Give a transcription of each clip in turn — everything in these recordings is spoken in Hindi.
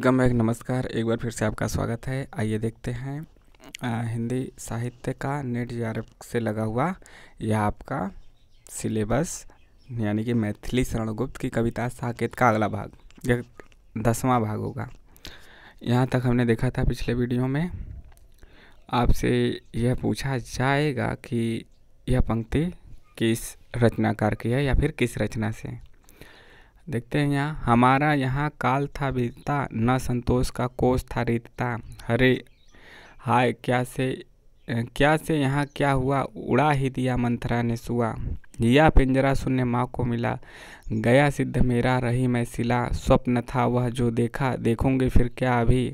वेलकम बैक नमस्कार एक बार फिर से आपका स्वागत है आइए देखते हैं आ, हिंदी साहित्य का नेट जी से लगा हुआ यह आपका सिलेबस यानी कि मैथिली शरणगुप्त की कविता साकेत का अगला भाग यह दसवां भाग होगा यहाँ तक हमने देखा था पिछले वीडियो में आपसे यह पूछा जाएगा कि यह पंक्ति किस रचनाकार की है या फिर किस रचना से देखते हैं यहाँ हमारा यहाँ काल था बीतता न संतोष का कोष था रीतता हरे हाय क्या से क्या से यहाँ क्या हुआ उड़ा ही दिया मंथरा ने सुआ या पिंजरा सुनने माँ को मिला गया सिद्ध मेरा रही मैं सिला स्वप्न था वह जो देखा देखोगे फिर क्या अभी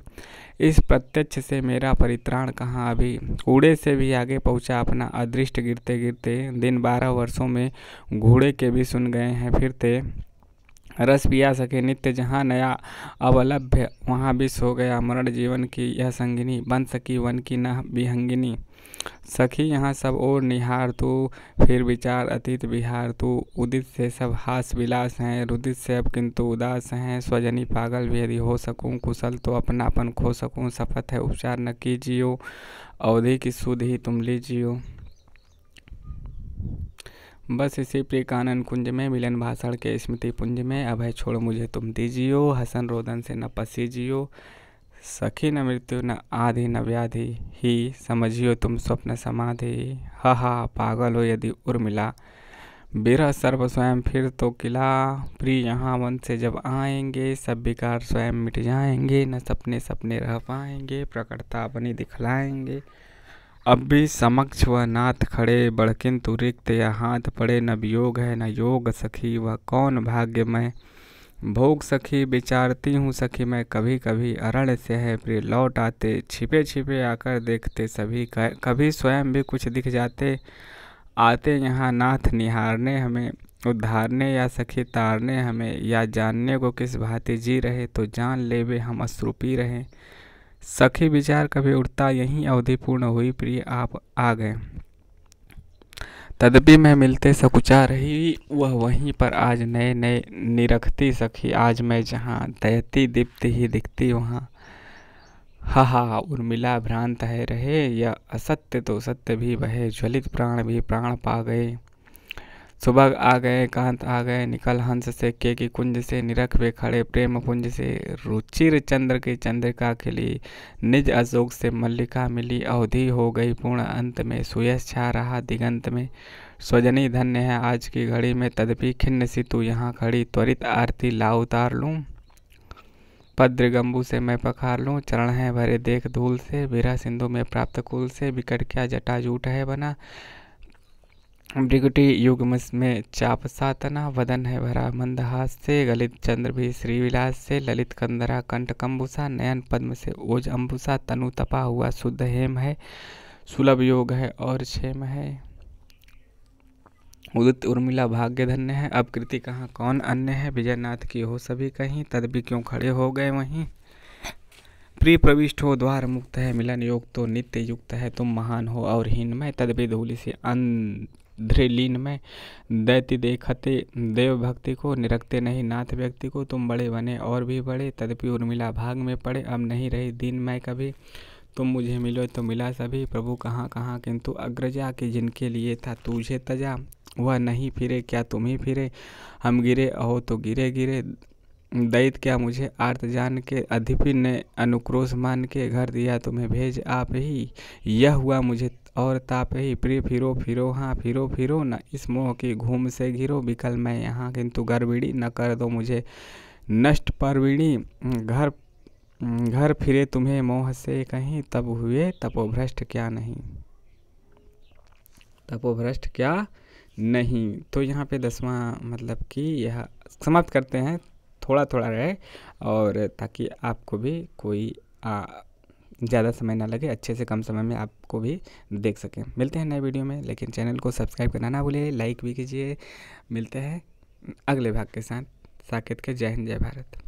इस प्रत्यक्ष से मेरा परित्राण कहाँ अभी कूड़े से भी आगे पहुँचा अपना अदृष्ट गिरते गिरते दिन बारह वर्षों में घोड़े के भी सुन गए हैं फिरते रस पिया सके नित्य जहाँ नया अवलभ्य वहाँ विष हो गया मरण जीवन की यह संगिनी बन सकी वन की न विहंगिनी सखी यहाँ सब और निहार तू फिर विचार अतीत बिहार तू उदित से सब हास विलास हैं रुदित से अब किंतु उदास हैं स्वजनी पागल भी यदि हो सकूँ कुशल तो अपनापन खो सकूँ शपथ है उपचार न कीजियो अवधि की सुध ही तुम लीजियो बस इसी प्रिकानन कुंज में मिलन भाषण के स्मृति पुंज में अभय छोड़ मुझे तुम दीजियो हसन रोदन से न पसी जियो सखी न मृत्यु न आधि न व्याधि ही समझियो तुम स्वप्न समाधि हा हा पागल हो यदि उर्मिला बिरह सर्व स्वयं फिर तो किला प्रिय यहाँ वन से जब आएंगे सब विकार स्वयं मिट जाएंगे न सपने सपने रह पाएंगे प्रकटता अपनी दिखलाएंगे अब भी समक्ष वह नाथ खड़े बड़किंतु रिक्त या हाथ पड़े न वियोग है न योग सखी वह कौन भाग्य मैं भोग सखी विचारती हूँ सखी मैं कभी कभी अरण्य से है प्रिय लौट आते छिपे छिपे आकर देखते सभी कभी स्वयं भी कुछ दिख जाते आते यहाँ नाथ निहारने हमें उद्धारने या सखी तारने हमें या जानने को किस भांति जी रहे तो जान ले हम अश्रुपी रहें सखी विचार कभी उठता यहीं अवधि पूर्ण हुई प्रिय आप आ गए तदपि मैं मिलते सकुचा रही वह वहीं पर आज नए नए निरखती सखी आज मैं जहाँ तैती दीप्ति ही दिखती वहाँ हा हा उर्मिला भ्रांत है रहे या असत्य तो सत्य भी बहे ज्वलित प्राण भी प्राण पा गए सुबह आ गए कांत आ गए निकल हंस से के की कुंज से निरख वे खड़े प्रेम कुंज से रुचिर चंद्र की चंद्रिका खिली निज अशोक से मल्लिका मिली अवधि हो गई पूर्ण अंत में सुयश छा रहा दिगंत में स्वजनी धन्य है आज की घड़ी में तदपि खिन्न सी तू यहाँ खड़ी त्वरित आरती ला उतार लूँ पद्र गंबू से मैं पखार लूँ चरण है भरे देख धूल से बिरा सिंधु में प्राप्त कुल से बिकट क्या जटा जूट है बना भृगुटी युग्म में चाप सातना वदन है भरा मंदहास से गलित चंद्र भी श्रीविलास से ललित कंदरा कंठ कंबुसा नयन पद्म से ओज अम्बुसा तनु तपा हुआ शुद्ध हेम है सुलभ योग है और क्षेम है उदित उर्मिला भाग्य धन्य है अब कृति कहाँ कौन अन्य है विजयनाथ की हो सभी कहीं तद भी क्यों खड़े हो गए वहीं प्रिय प्रविष्ट हो द्वार मुक्त है मिलन योग तो नित्य युक्त है तुम महान हो और हीन में तद भी धूलि से अंत ध्रिलीन में दैत्य देखते देव भक्ति को निरखते नहीं नाथ व्यक्ति को तुम बड़े बने और भी बड़े तदपि उर्मिला भाग में पड़े अब नहीं रही दिन मैं कभी तुम मुझे मिलो तो मिला सभी प्रभु कहाँ कहाँ किंतु अग्रजा के जिनके लिए था तुझे तजा वह नहीं फिरे क्या तुम ही फिरे हम गिरे अहो तो गिरे गिरे दैत क्या मुझे आर्तजान के अधिपि ने अनुक्रोश मान के घर दिया तुम्हें भेज आप ही यह हुआ मुझे और ताप ही प्रिय फिरो फिरो हाँ फिरो फिरो न इस मोह की घूम से घिरो बिकल मैं यहाँ किंतु गर्वीणी न कर दो मुझे नष्ट परवीणी घर घर फिरे तुम्हें मोह से कहीं तब हुए तपोभ्रष्ट क्या नहीं तपोभ्रष्ट क्या नहीं तो यहाँ पे दसवां मतलब कि यह समाप्त करते हैं थोड़ा थोड़ा रहे और ताकि आपको भी कोई ज़्यादा समय ना लगे अच्छे से कम समय में आपको भी देख सकें मिलते हैं नए वीडियो में लेकिन चैनल को सब्सक्राइब करना ना भूलिए लाइक भी कीजिए मिलते हैं अगले भाग के साथ साकेत के जय हिंद जय भारत